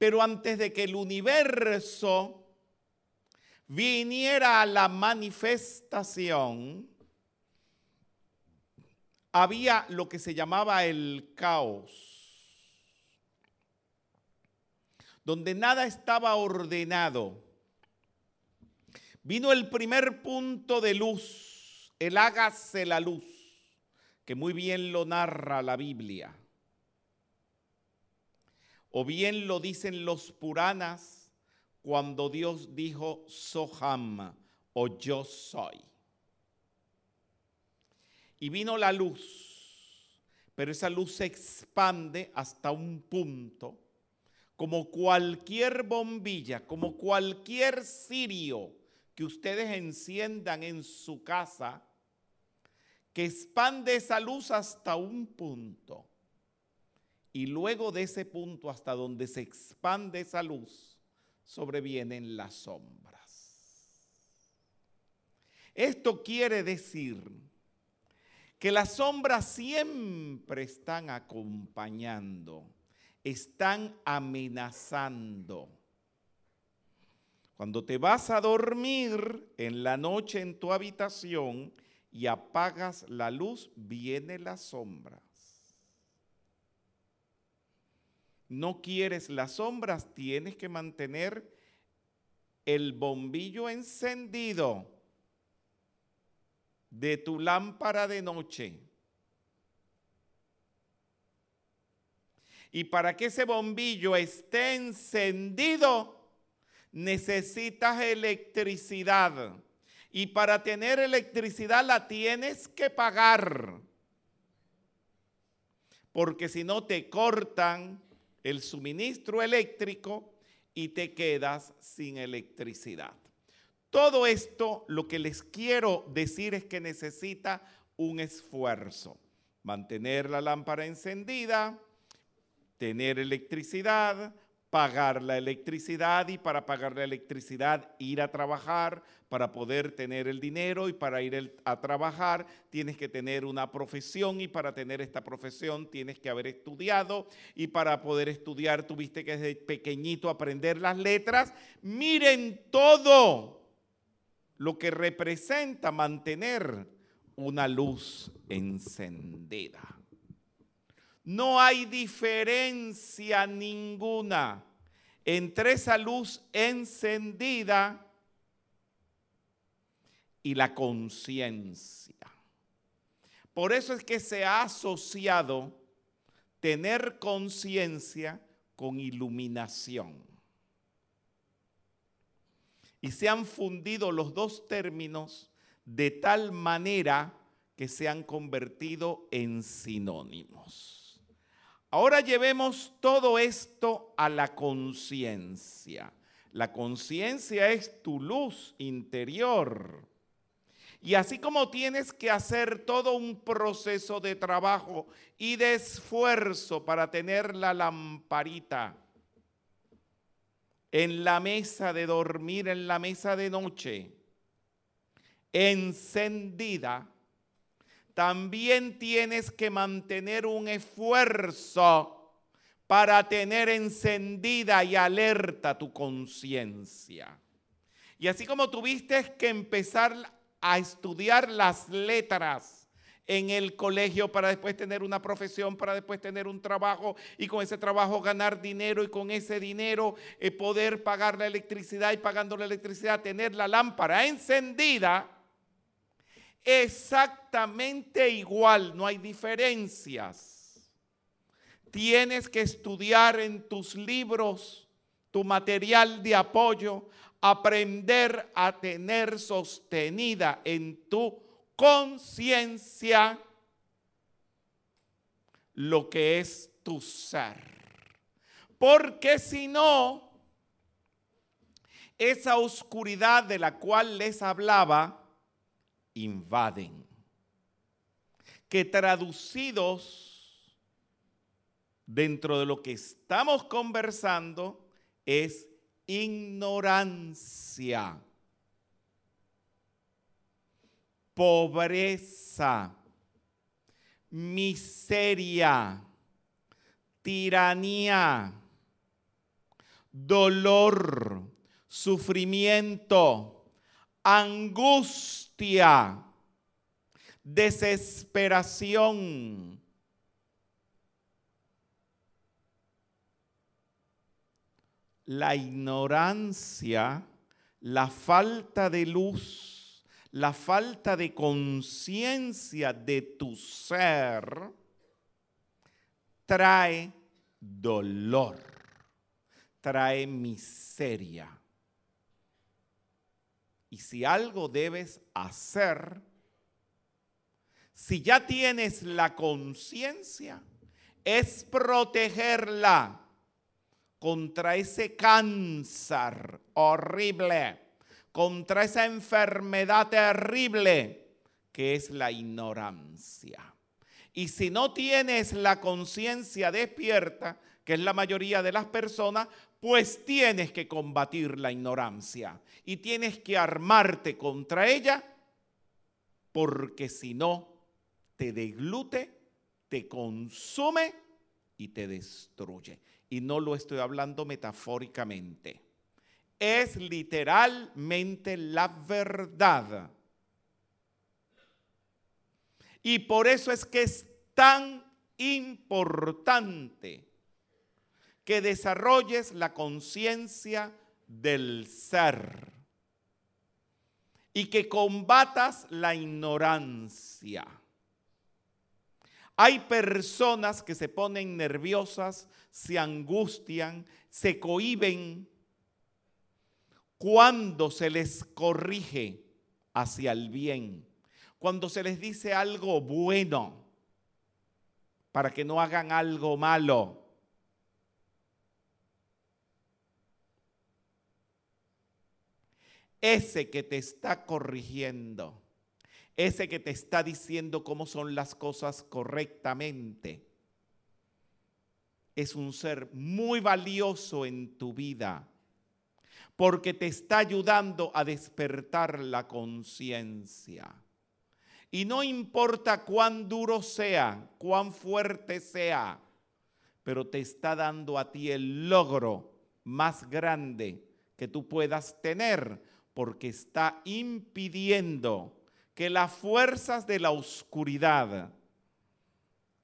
Pero antes de que el universo viniera a la manifestación, había lo que se llamaba el caos, donde nada estaba ordenado. Vino el primer punto de luz, el hágase la luz, que muy bien lo narra la Biblia. O bien lo dicen los Puranas cuando Dios dijo Soham o yo soy. Y vino la luz, pero esa luz se expande hasta un punto, como cualquier bombilla, como cualquier cirio que ustedes enciendan en su casa, que expande esa luz hasta un punto y luego de ese punto hasta donde se expande esa luz, sobrevienen las sombras. Esto quiere decir que las sombras siempre están acompañando, están amenazando. Cuando te vas a dormir en la noche en tu habitación y apagas la luz, viene la sombra. no quieres las sombras, tienes que mantener el bombillo encendido de tu lámpara de noche. Y para que ese bombillo esté encendido, necesitas electricidad. Y para tener electricidad la tienes que pagar. Porque si no te cortan el suministro eléctrico y te quedas sin electricidad. Todo esto lo que les quiero decir es que necesita un esfuerzo. Mantener la lámpara encendida, tener electricidad, pagar la electricidad y para pagar la electricidad ir a trabajar, para poder tener el dinero y para ir a trabajar tienes que tener una profesión y para tener esta profesión tienes que haber estudiado y para poder estudiar tuviste que desde pequeñito aprender las letras. Miren todo lo que representa mantener una luz encendida. No hay diferencia ninguna entre esa luz encendida y la conciencia. Por eso es que se ha asociado tener conciencia con iluminación. Y se han fundido los dos términos de tal manera que se han convertido en sinónimos. Ahora llevemos todo esto a la conciencia. La conciencia es tu luz interior. Y así como tienes que hacer todo un proceso de trabajo y de esfuerzo para tener la lamparita en la mesa de dormir, en la mesa de noche, encendida, también tienes que mantener un esfuerzo para tener encendida y alerta tu conciencia. Y así como tuviste que empezar a estudiar las letras en el colegio para después tener una profesión, para después tener un trabajo y con ese trabajo ganar dinero y con ese dinero eh, poder pagar la electricidad y pagando la electricidad tener la lámpara encendida, exactamente igual, no hay diferencias. Tienes que estudiar en tus libros, tu material de apoyo, aprender a tener sostenida en tu conciencia lo que es tu ser. Porque si no, esa oscuridad de la cual les hablaba, invaden, que traducidos dentro de lo que estamos conversando es ignorancia, pobreza, miseria, tiranía, dolor, sufrimiento, angustia, desesperación. La ignorancia, la falta de luz, la falta de conciencia de tu ser trae dolor, trae miseria y si algo debes hacer, si ya tienes la conciencia, es protegerla contra ese cáncer horrible, contra esa enfermedad terrible que es la ignorancia. Y si no tienes la conciencia despierta, que es la mayoría de las personas, pues tienes que combatir la ignorancia y tienes que armarte contra ella, porque si no, te deglute, te consume y te destruye. Y no lo estoy hablando metafóricamente. Es literalmente la verdad. Y por eso es que es tan importante que desarrolles la conciencia del ser y que combatas la ignorancia. Hay personas que se ponen nerviosas, se angustian, se cohiben cuando se les corrige hacia el bien, cuando se les dice algo bueno para que no hagan algo malo. ese que te está corrigiendo, ese que te está diciendo cómo son las cosas correctamente, es un ser muy valioso en tu vida, porque te está ayudando a despertar la conciencia. Y no importa cuán duro sea, cuán fuerte sea, pero te está dando a ti el logro más grande que tú puedas tener porque está impidiendo que las fuerzas de la oscuridad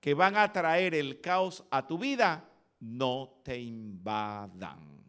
que van a traer el caos a tu vida no te invadan.